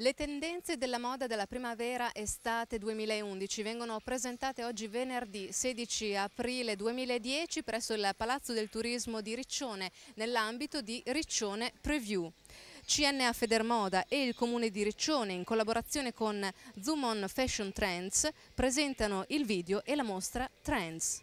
Le tendenze della moda della primavera-estate 2011 vengono presentate oggi venerdì 16 aprile 2010 presso il Palazzo del Turismo di Riccione nell'ambito di Riccione Preview. CNA Federmoda e il Comune di Riccione in collaborazione con Zoom On Fashion Trends presentano il video e la mostra Trends.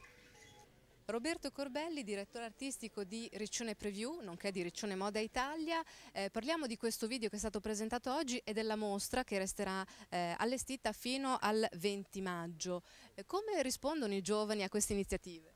Roberto Corbelli, direttore artistico di Riccione Preview, nonché di Riccione Moda Italia. Eh, parliamo di questo video che è stato presentato oggi e della mostra che resterà eh, allestita fino al 20 maggio. Eh, come rispondono i giovani a queste iniziative?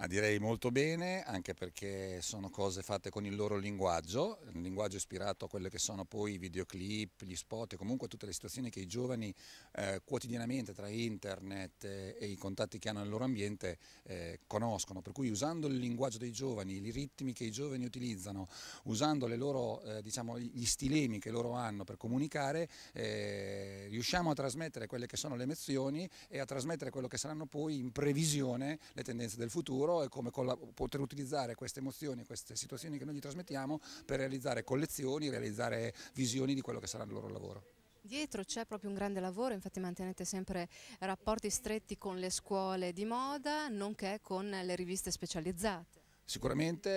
Ma direi molto bene, anche perché sono cose fatte con il loro linguaggio, un linguaggio ispirato a quelle che sono poi i videoclip, gli spot e comunque tutte le situazioni che i giovani eh, quotidianamente tra internet eh, e i contatti che hanno nel loro ambiente eh, conoscono. Per cui usando il linguaggio dei giovani, i ritmi che i giovani utilizzano, usando loro, eh, diciamo, gli stilemi che loro hanno per comunicare, eh, riusciamo a trasmettere quelle che sono le emozioni e a trasmettere quello che saranno poi in previsione le tendenze del futuro lavoro e come poter utilizzare queste emozioni, queste situazioni che noi gli trasmettiamo per realizzare collezioni, realizzare visioni di quello che sarà il loro lavoro. Dietro c'è proprio un grande lavoro, infatti mantenete sempre rapporti stretti con le scuole di moda, nonché con le riviste specializzate. Sicuramente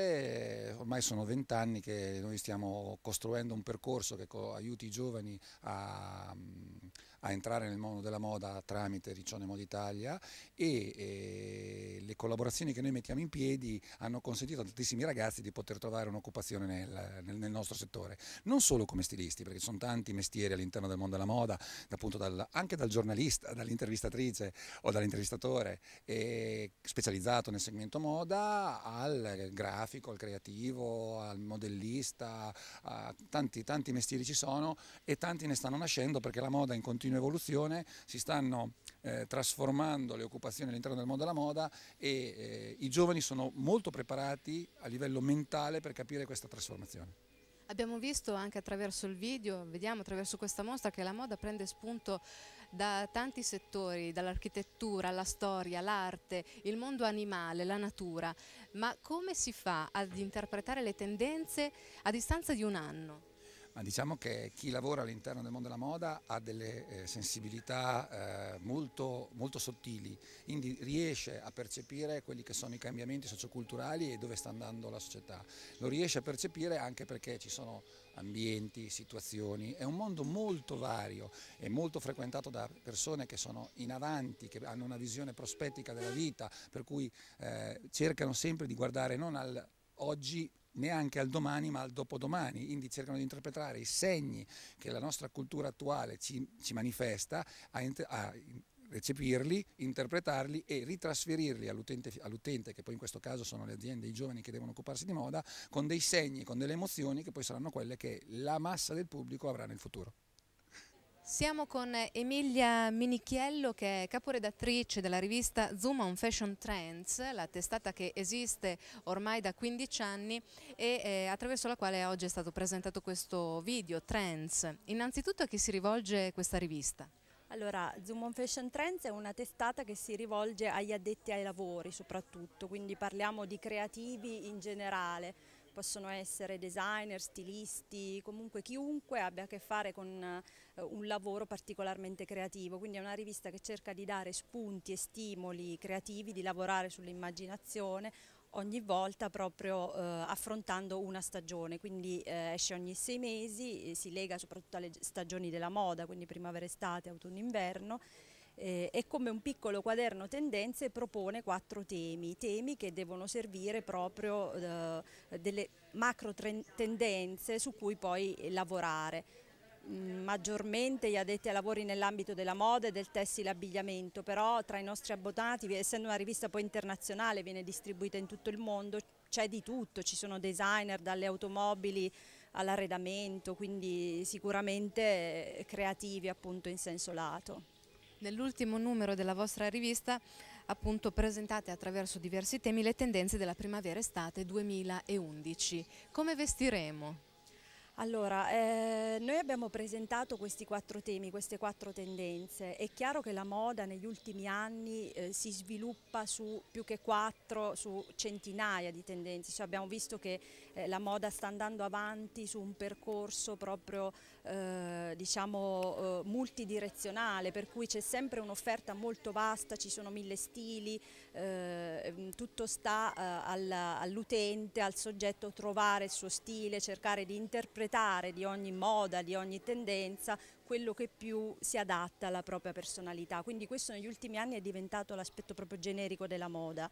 eh, ormai sono vent'anni che noi stiamo costruendo un percorso che aiuti i giovani a mm, a entrare nel mondo della moda tramite Riccione Moda Italia e eh, le collaborazioni che noi mettiamo in piedi hanno consentito a tantissimi ragazzi di poter trovare un'occupazione nel, nel, nel, nostro settore, non solo come stilisti, perché ci sono tanti mestieri all'interno del mondo della moda, dal, anche dal giornalista, dall'intervistatrice o dall'intervistatore eh, specializzato nel segmento moda al grafico, al creativo, al modellista, tanti, tanti mestieri ci sono e tanti ne stanno nascendo perché la moda in in continua evoluzione, si stanno eh, trasformando le occupazioni all'interno del mondo della moda e eh, i giovani sono molto preparati a livello mentale per capire questa trasformazione. Abbiamo visto anche attraverso il video, vediamo attraverso questa mostra che la moda prende spunto da tanti settori, dall'architettura, alla storia, l'arte, il mondo animale, la natura, ma come si fa ad interpretare le tendenze a distanza di un anno? ma diciamo che chi lavora all'interno del mondo della moda ha delle eh, sensibilità eh, molto, molto, sottili, quindi riesce a percepire quelli che sono i cambiamenti socioculturali e dove sta andando la società. Lo riesce a percepire anche perché ci sono ambienti, situazioni, è un mondo molto vario e molto frequentato da persone che sono in avanti, che hanno una visione prospettica della vita, per cui eh, cercano sempre di guardare non al oggi neanche al domani ma al dopodomani, quindi cercano di interpretare i segni che la nostra cultura attuale ci, ci manifesta a, a recepirli, interpretarli e ritrasferirli all'utente, all che poi in questo caso sono le aziende, i giovani che devono occuparsi di moda, con dei segni, con delle emozioni che poi saranno quelle che la massa del pubblico avrà nel futuro. Siamo con Emilia Minichiello che è caporedattrice della rivista Zoom on Fashion Trends, la testata che esiste ormai da 15 anni e eh, attraverso la quale oggi è stato presentato questo video, Trends. Innanzitutto a chi si rivolge questa rivista? Allora, Zoom on Fashion Trends è una testata che si rivolge agli addetti ai lavori soprattutto, quindi parliamo di creativi in generale possono essere designer, stilisti, comunque chiunque abbia a che fare con eh, un lavoro particolarmente creativo, quindi è una rivista che cerca di dare spunti e stimoli creativi, di lavorare sull'immaginazione ogni volta proprio eh, affrontando una stagione, quindi eh, esce ogni sei mesi, eh, si lega soprattutto alle stagioni della moda, quindi primavera, estate, autunno, inverno eh, e come un piccolo quaderno tendenze propone quattro temi, temi che devono servire proprio eh, delle macro tendenze su cui poi lavorare mm, maggiormente gli addetti ai lavori nell'ambito della moda e del tessile abbigliamento, però tra i nostri abbonati, essendo una rivista poi internazionale, viene distribuita in tutto il mondo, c'è di tutto, ci sono designer dalle automobili all'arredamento, quindi sicuramente eh, creativi appunto in senso lato. Nell'ultimo numero della vostra rivista appunto presentate attraverso diversi temi le tendenze della primavera-estate 2011. Come vestiremo? Allora, eh, noi abbiamo presentato questi quattro temi, queste quattro tendenze. È chiaro che la moda negli ultimi anni eh, si sviluppa su più che quattro, su centinaia di tendenze. Cioè abbiamo visto che eh, la moda sta andando avanti su un percorso proprio eh, diciamo, eh, multidirezionale, per cui c'è sempre un'offerta molto vasta, ci sono mille stili, eh, mm, tutto sta eh, all'utente, al soggetto trovare il suo stile, cercare di interpretare di ogni moda, di ogni tendenza quello che più si adatta alla propria personalità. Quindi questo negli ultimi anni è diventato l'aspetto proprio generico della moda.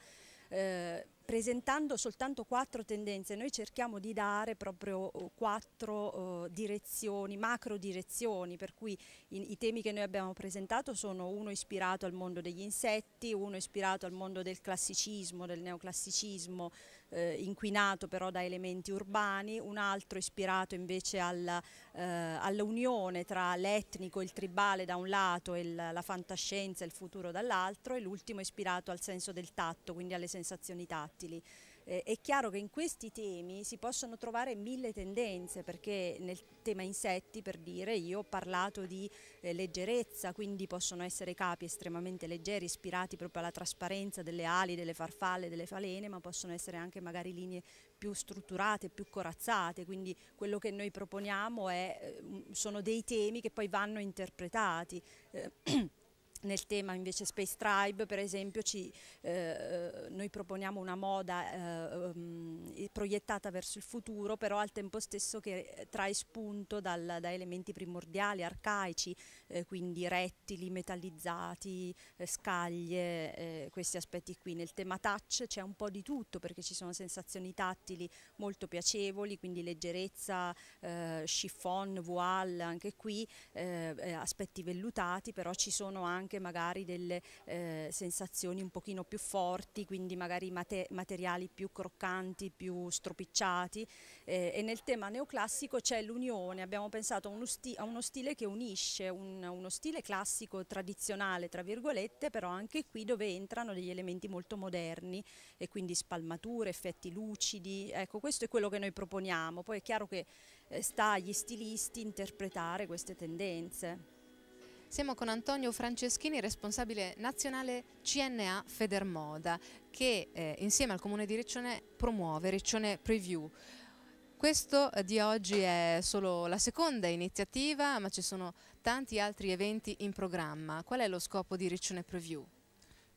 Eh, presentando soltanto quattro tendenze, noi cerchiamo di dare proprio uh, quattro eh, direzioni, macro direzioni, per cui i, i temi che noi abbiamo presentato sono uno ispirato al mondo degli insetti, uno ispirato al mondo del classicismo, del neoclassicismo, eh, inquinato però da elementi urbani, un altro ispirato invece alla, eh, all'unione tra l'etnico, il tribale da un lato e la fantascienza, il futuro dall'altro e l'ultimo ispirato al senso del tatto, quindi alle sensazioni tattile utili. Eh, è chiaro che in questi temi si possono trovare mille tendenze perché nel tema insetti per dire io ho parlato di eh, leggerezza quindi possono essere capi estremamente leggeri ispirati proprio alla trasparenza delle ali, delle farfalle, delle falene ma possono essere anche magari linee più strutturate, più corazzate quindi quello che noi proponiamo è, eh, sono dei temi che poi vanno interpretati. Eh, Nel tema invece Space Tribe, per esempio, ci, eh, eh noi proponiamo una moda eh, ehm, proiettata verso il futuro, però al tempo stesso che trae spunto dal, da elementi primordiali, arcaici, eh, quindi rettili, metallizzati, eh, scaglie, eh, questi aspetti qui. Nel tema touch c'è un po' di tutto perché ci sono sensazioni tattili molto piacevoli, quindi leggerezza, eh, chiffon, voile, anche qui eh, eh, aspetti vellutati, però ci sono anche magari delle sensazioni un pochino più forti, quindi magari mate materiali più croccanti, più stropicciati e nel tema neoclassico c'è l'unione, abbiamo pensato a uno, a uno stile che unisce un uno stile classico tradizionale, tra virgolette, però anche qui dove entrano degli elementi molto moderni e quindi spalmature, effetti lucidi, ecco questo è quello che noi proponiamo, poi è chiaro che eh, sta agli stilisti interpretare queste tendenze. Siamo con Antonio Franceschini, responsabile nazionale CNA Federmoda, che eh, insieme al Comune di Riccione promuove Riccione Preview. Questo eh, di oggi è solo la seconda iniziativa, ma ci sono tanti altri eventi in programma. Qual è lo scopo di Riccione Preview?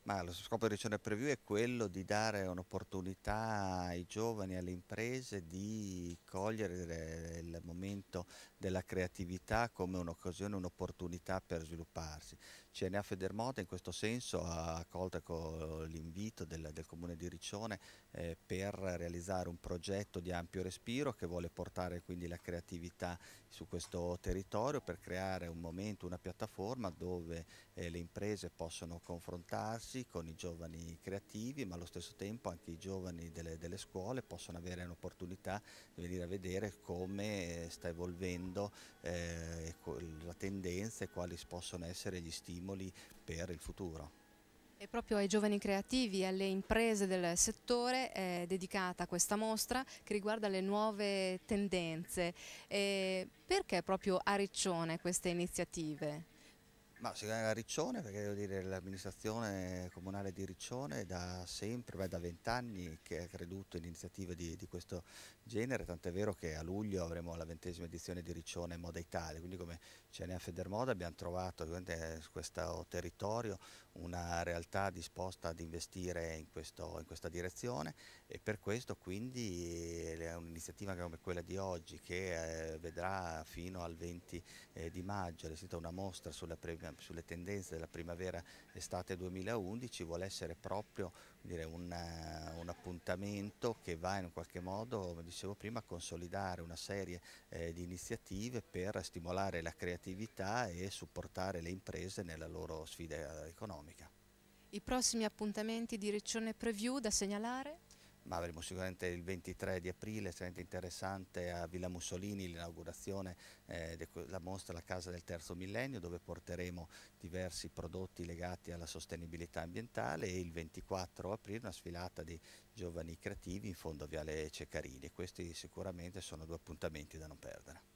Ma lo scopo di Riccione Preview è quello di dare un'opportunità ai giovani, e alle imprese di cogliere il momento approfitto della creatività come un'occasione, un'opportunità per svilupparsi. CNA Federmoda in questo senso ha accolto ecco, l'invito del, del, Comune di Riccione eh, per realizzare un progetto di ampio respiro che vuole portare quindi la creatività su questo territorio per creare un momento, una piattaforma dove eh, le imprese possono confrontarsi con i giovani creativi ma allo stesso tempo anche i giovani delle, delle scuole possono avere un'opportunità di venire a vedere come eh, sta evolvendo evolvendo eh, la tendenza e quali possono essere gli stimoli per il futuro. E proprio ai giovani creativi e alle imprese del settore è dedicata questa mostra che riguarda le nuove tendenze. E perché proprio a Riccione queste iniziative? Ma sicuramente a Riccione, perché l'amministrazione comunale di Riccione da sempre, beh, da vent'anni che ha creduto in iniziative di, di questo genere, tant'è vero che a luglio avremo la ventesima edizione di Riccione Moda Italia, quindi come CNA Federmoda abbiamo trovato eh, su questo territorio una realtà disposta ad investire in, questo, in, questa direzione e per questo quindi eh, un'iniziativa come quella di oggi che eh, vedrà fino al 20 eh, di maggio una mostra sulle, sulle tendenze della primavera estate 2011 vuole essere proprio dire, una, un appuntamento che va in qualche modo, come dicevo prima, a consolidare una serie eh, di iniziative per stimolare la creatività e supportare le imprese nella loro sfida economica. I prossimi appuntamenti di Riccione Preview da segnalare? ma avremo sicuramente il 23 di aprile, estremamente interessante a Villa Mussolini l'inaugurazione eh, della mostra La Casa del Terzo Millennio dove porteremo diversi prodotti legati alla sostenibilità ambientale e il 24 aprile una sfilata di giovani creativi in fondo a Viale Ceccarini. Questi sicuramente sono due appuntamenti da non perdere.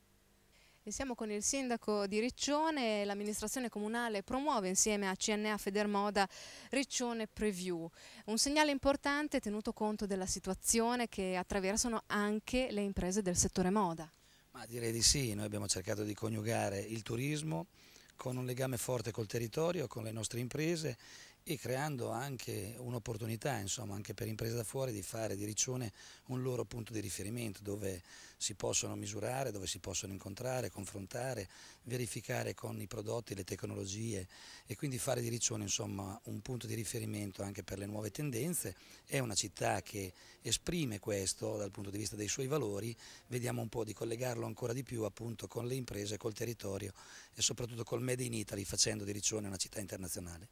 E siamo con il sindaco di Riccione, l'amministrazione comunale promuove insieme a CNA Federmoda Riccione Preview, un segnale importante tenuto conto della situazione che attraversano anche le imprese del settore moda. Ma direi di sì, noi abbiamo cercato di coniugare il turismo con un legame forte col territorio, con le nostre imprese e creando anche un'opportunità insomma, anche per imprese da fuori di fare di Riccione un loro punto di riferimento dove si possono misurare, dove si possono incontrare, confrontare, verificare con i prodotti, le tecnologie e quindi fare di Riccione insomma, un punto di riferimento anche per le nuove tendenze. È una città che esprime questo dal punto di vista dei suoi valori, vediamo un po' di collegarlo ancora di più appunto con le imprese, col territorio e soprattutto col Made in Italy facendo di Riccione una città internazionale.